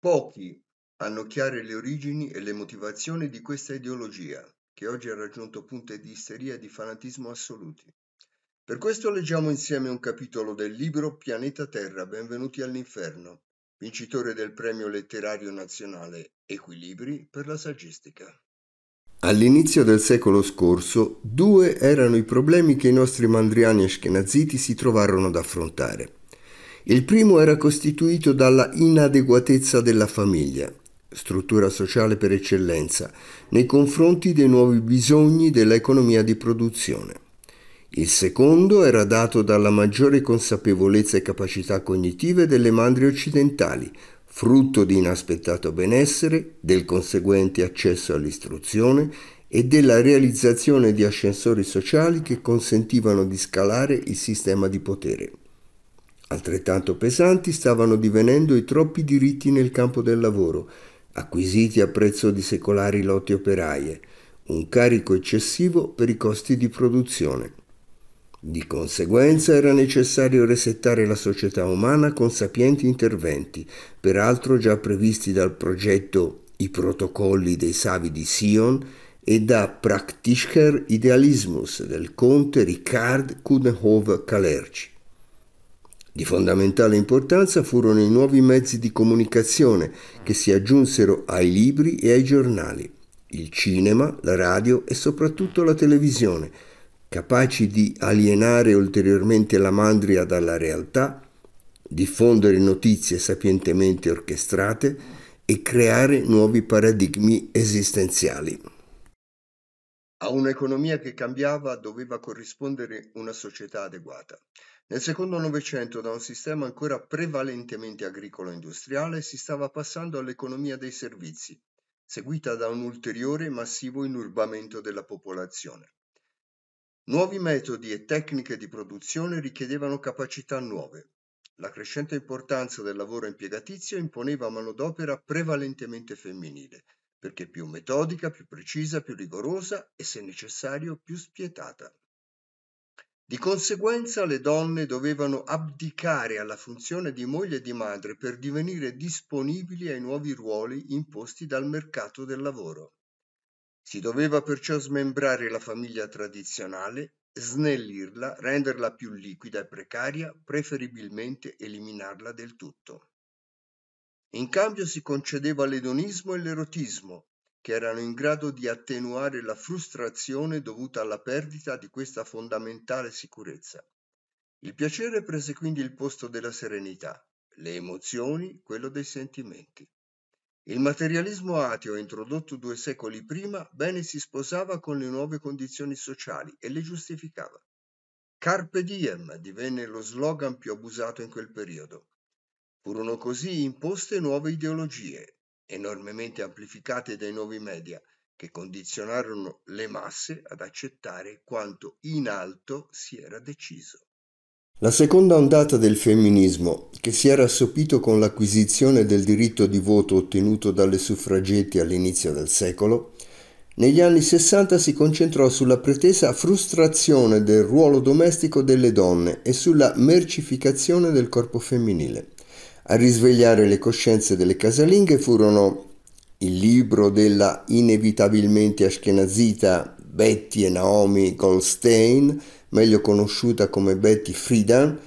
Pochi hanno chiare le origini e le motivazioni di questa ideologia, che oggi ha raggiunto punte di isteria e di fanatismo assoluti. Per questo leggiamo insieme un capitolo del libro Pianeta Terra, Benvenuti all'Inferno, vincitore del premio letterario nazionale Equilibri per la saggistica. All'inizio del secolo scorso, due erano i problemi che i nostri mandriani ashkenaziti si trovarono ad affrontare. Il primo era costituito dalla inadeguatezza della famiglia, struttura sociale per eccellenza, nei confronti dei nuovi bisogni dell'economia di produzione. Il secondo era dato dalla maggiore consapevolezza e capacità cognitive delle mandri occidentali, frutto di inaspettato benessere, del conseguente accesso all'istruzione e della realizzazione di ascensori sociali che consentivano di scalare il sistema di potere. Altrettanto pesanti stavano divenendo i troppi diritti nel campo del lavoro, acquisiti a prezzo di secolari lotti operaie, un carico eccessivo per i costi di produzione. Di conseguenza era necessario resettare la società umana con sapienti interventi, peraltro già previsti dal progetto I protocolli dei savi di Sion e da Praktischer Idealismus del conte Richard Kudenhove Kalerci. Di fondamentale importanza furono i nuovi mezzi di comunicazione che si aggiunsero ai libri e ai giornali, il cinema, la radio e soprattutto la televisione, capaci di alienare ulteriormente la mandria dalla realtà, diffondere notizie sapientemente orchestrate e creare nuovi paradigmi esistenziali. A un'economia che cambiava doveva corrispondere una società adeguata. Nel secondo Novecento da un sistema ancora prevalentemente agricolo-industriale si stava passando all'economia dei servizi, seguita da un ulteriore massivo inurbamento della popolazione. Nuovi metodi e tecniche di produzione richiedevano capacità nuove. La crescente importanza del lavoro impiegatizio imponeva manodopera prevalentemente femminile, perché più metodica, più precisa, più rigorosa e, se necessario, più spietata. Di conseguenza le donne dovevano abdicare alla funzione di moglie e di madre per divenire disponibili ai nuovi ruoli imposti dal mercato del lavoro. Si doveva perciò smembrare la famiglia tradizionale, snellirla, renderla più liquida e precaria, preferibilmente eliminarla del tutto. In cambio si concedeva l'edonismo e l'erotismo, che erano in grado di attenuare la frustrazione dovuta alla perdita di questa fondamentale sicurezza. Il piacere prese quindi il posto della serenità, le emozioni quello dei sentimenti. Il materialismo ateo introdotto due secoli prima bene si sposava con le nuove condizioni sociali e le giustificava. Carpe diem divenne lo slogan più abusato in quel periodo. Furono così imposte nuove ideologie, enormemente amplificate dai nuovi media, che condizionarono le masse ad accettare quanto in alto si era deciso. La seconda ondata del femminismo, che si era assopito con l'acquisizione del diritto di voto ottenuto dalle suffragette all'inizio del secolo, negli anni 60 si concentrò sulla pretesa frustrazione del ruolo domestico delle donne e sulla mercificazione del corpo femminile. A risvegliare le coscienze delle casalinghe furono il libro della inevitabilmente ashkenazita Betty e Naomi Goldstein, meglio conosciuta come Betty Friedan,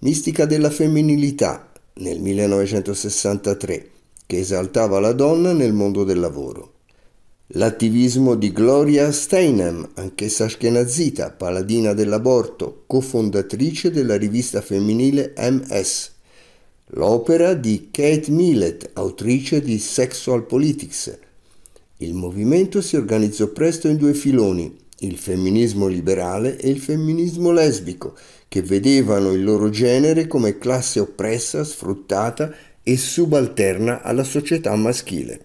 Mistica della femminilità nel 1963, che esaltava la donna nel mondo del lavoro. L'attivismo di Gloria Steinem, anch'essa ashkenazita, paladina dell'aborto, cofondatrice della rivista femminile MS l'opera di Kate Millett, autrice di Sexual Politics. Il movimento si organizzò presto in due filoni, il femminismo liberale e il femminismo lesbico, che vedevano il loro genere come classe oppressa, sfruttata e subalterna alla società maschile.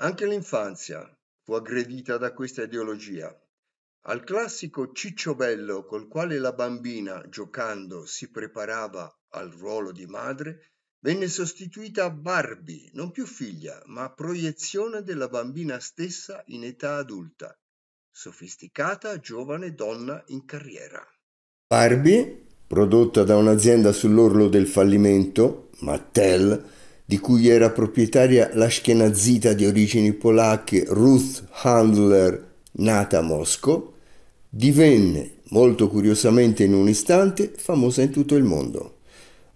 Anche l'infanzia fu aggredita da questa ideologia. Al classico cicciobello col quale la bambina, giocando, si preparava al ruolo di madre, venne sostituita Barbie, non più figlia, ma proiezione della bambina stessa in età adulta, sofisticata giovane donna in carriera. Barbie, prodotta da un'azienda sull'orlo del fallimento, Mattel, di cui era proprietaria la schenazita di origini polacche Ruth Handler, nata a Mosco, divenne, molto curiosamente in un istante, famosa in tutto il mondo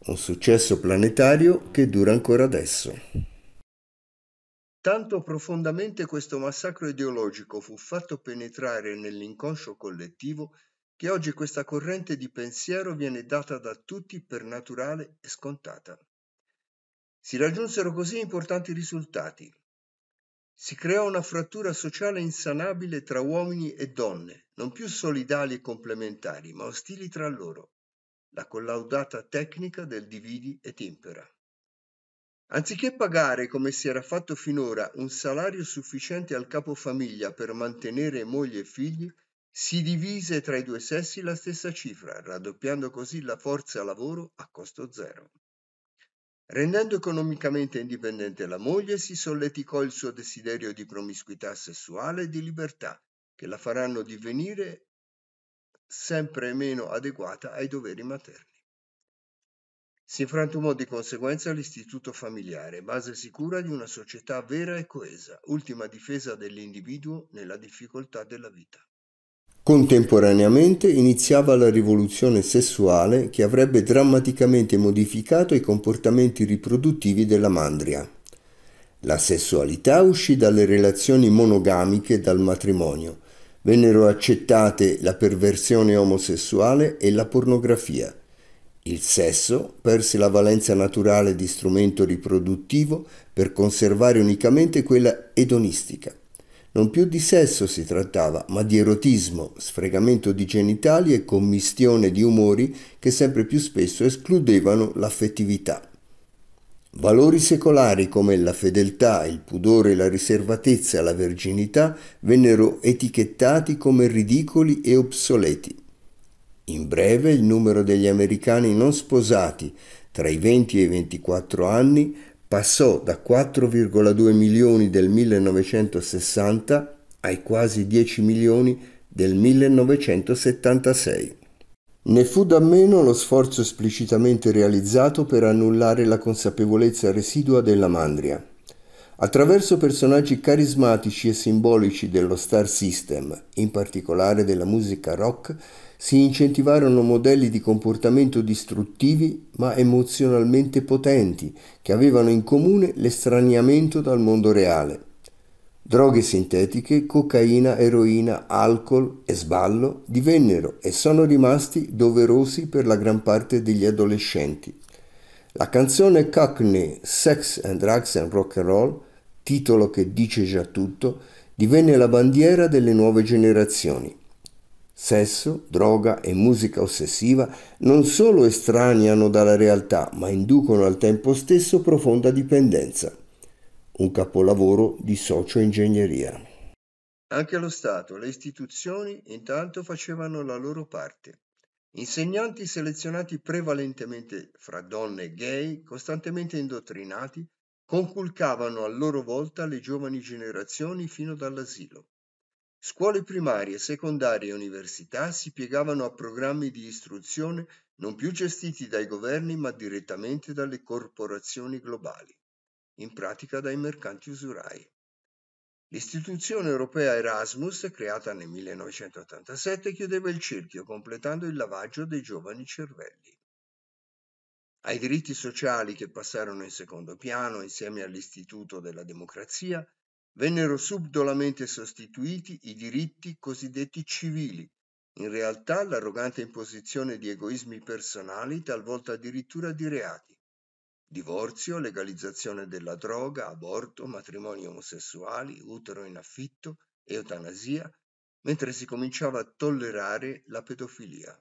un successo planetario che dura ancora adesso. Tanto profondamente questo massacro ideologico fu fatto penetrare nell'inconscio collettivo che oggi questa corrente di pensiero viene data da tutti per naturale e scontata. Si raggiunsero così importanti risultati. Si creò una frattura sociale insanabile tra uomini e donne, non più solidali e complementari, ma ostili tra loro la collaudata tecnica del dividi e timpera. Anziché pagare, come si era fatto finora, un salario sufficiente al capofamiglia per mantenere moglie e figli, si divise tra i due sessi la stessa cifra, raddoppiando così la forza lavoro a costo zero. Rendendo economicamente indipendente la moglie, si solleticò il suo desiderio di promiscuità sessuale e di libertà, che la faranno divenire sempre meno adeguata ai doveri materni. Si frantumò di conseguenza l'istituto familiare, base sicura di una società vera e coesa, ultima difesa dell'individuo nella difficoltà della vita. Contemporaneamente iniziava la rivoluzione sessuale che avrebbe drammaticamente modificato i comportamenti riproduttivi della mandria. La sessualità uscì dalle relazioni monogamiche e dal matrimonio vennero accettate la perversione omosessuale e la pornografia. Il sesso perse la valenza naturale di strumento riproduttivo per conservare unicamente quella edonistica. Non più di sesso si trattava, ma di erotismo, sfregamento di genitali e commistione di umori che sempre più spesso escludevano l'affettività. Valori secolari come la fedeltà, il pudore, la riservatezza, la verginità vennero etichettati come ridicoli e obsoleti. In breve il numero degli americani non sposati tra i 20 e i 24 anni passò da 4,2 milioni del 1960 ai quasi 10 milioni del 1976. Ne fu da meno lo sforzo esplicitamente realizzato per annullare la consapevolezza residua della Mandria. Attraverso personaggi carismatici e simbolici dello star system, in particolare della musica rock, si incentivarono modelli di comportamento distruttivi ma emozionalmente potenti, che avevano in comune l'estraniamento dal mondo reale. Droghe sintetiche, cocaina, eroina, alcol e sballo divennero e sono rimasti doverosi per la gran parte degli adolescenti. La canzone Cockney Sex and Drugs and Rock and Roll, titolo che dice già tutto, divenne la bandiera delle nuove generazioni. Sesso, droga e musica ossessiva non solo estraniano dalla realtà, ma inducono al tempo stesso profonda dipendenza un capolavoro di socioingegneria. Anche lo Stato, le istituzioni intanto facevano la loro parte. Insegnanti selezionati prevalentemente fra donne e gay, costantemente indottrinati, conculcavano a loro volta le giovani generazioni fino dall'asilo. Scuole primarie, secondarie e università si piegavano a programmi di istruzione non più gestiti dai governi ma direttamente dalle corporazioni globali in pratica dai mercanti usurai. L'istituzione europea Erasmus, creata nel 1987, chiudeva il cerchio completando il lavaggio dei giovani cervelli. Ai diritti sociali che passarono in secondo piano insieme all'istituto della democrazia, vennero subdolamente sostituiti i diritti cosiddetti civili, in realtà l'arrogante imposizione di egoismi personali, talvolta addirittura di reati divorzio, legalizzazione della droga, aborto, matrimoni omosessuali, utero in affitto, eutanasia, mentre si cominciava a tollerare la pedofilia.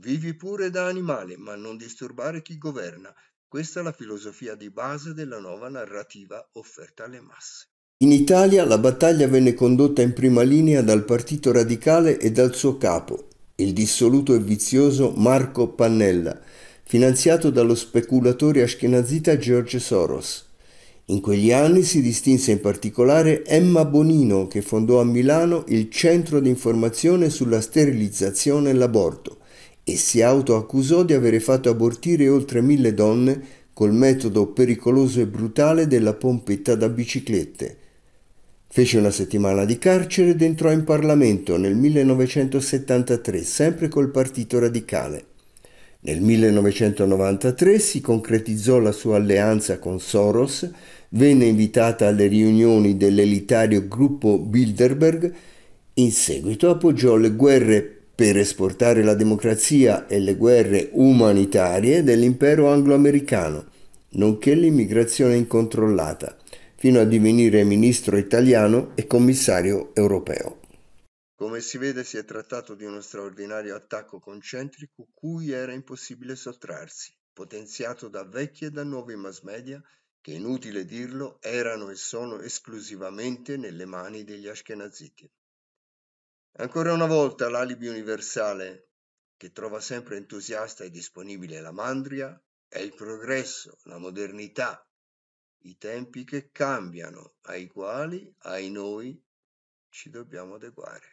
Vivi pure da animale, ma non disturbare chi governa. Questa è la filosofia di base della nuova narrativa offerta alle masse. In Italia la battaglia venne condotta in prima linea dal Partito Radicale e dal suo capo, il dissoluto e vizioso Marco Pannella, finanziato dallo speculatore ashkenazita George Soros. In quegli anni si distinse in particolare Emma Bonino, che fondò a Milano il Centro di informazione sulla sterilizzazione e l'aborto e si autoaccusò di avere fatto abortire oltre mille donne col metodo pericoloso e brutale della pompetta da biciclette. Fece una settimana di carcere ed entrò in Parlamento nel 1973, sempre col Partito Radicale. Nel 1993 si concretizzò la sua alleanza con Soros, venne invitata alle riunioni dell'elitario gruppo Bilderberg, in seguito appoggiò le guerre per esportare la democrazia e le guerre umanitarie dell'impero anglo-americano, nonché l'immigrazione incontrollata, fino a divenire ministro italiano e commissario europeo. Come si vede si è trattato di uno straordinario attacco concentrico cui era impossibile sottrarsi, potenziato da vecchi e da nuovi mass media che, inutile dirlo, erano e sono esclusivamente nelle mani degli Ashkenaziti. Ancora una volta l'alibi universale, che trova sempre entusiasta e disponibile la mandria, è il progresso, la modernità, i tempi che cambiano, ai quali, ai noi, ci dobbiamo adeguare.